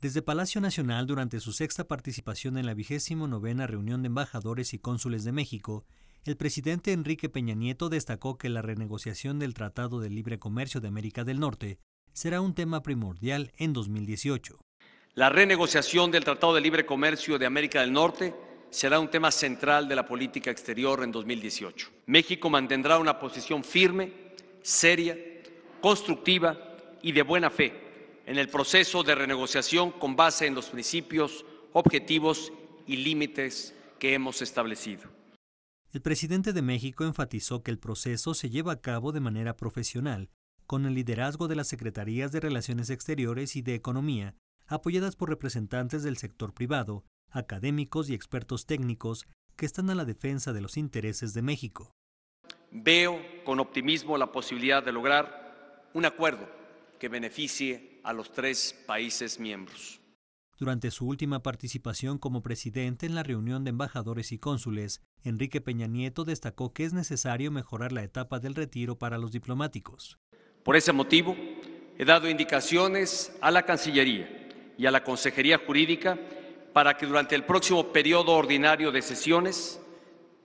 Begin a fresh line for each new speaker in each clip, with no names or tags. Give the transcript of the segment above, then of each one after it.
Desde Palacio Nacional, durante su sexta participación en la vigésimo novena reunión de embajadores y cónsules de México, el presidente Enrique Peña Nieto destacó que la renegociación del Tratado de Libre Comercio de América del Norte será un tema primordial en 2018.
La renegociación del Tratado de Libre Comercio de América del Norte será un tema central de la política exterior en 2018. México mantendrá una posición firme, seria, constructiva y de buena fe en el proceso de renegociación con base en los principios, objetivos y límites que hemos establecido.
El presidente de México enfatizó que el proceso se lleva a cabo de manera profesional, con el liderazgo de las Secretarías de Relaciones Exteriores y de Economía, apoyadas por representantes del sector privado, académicos y expertos técnicos que están a la defensa de los intereses de México.
Veo con optimismo la posibilidad de lograr un acuerdo que beneficie a los tres países miembros.
Durante su última participación como presidente en la reunión de embajadores y cónsules, Enrique Peña Nieto destacó que es necesario mejorar la etapa del retiro para los diplomáticos.
Por ese motivo, he dado indicaciones a la Cancillería y a la Consejería Jurídica para que durante el próximo periodo ordinario de sesiones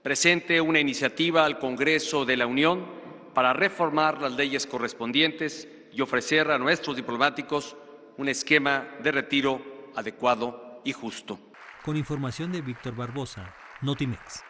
presente una iniciativa al Congreso de la Unión para reformar las leyes correspondientes y ofrecer a nuestros diplomáticos un esquema de retiro adecuado y justo.
Con información de Víctor Barbosa, Notimex.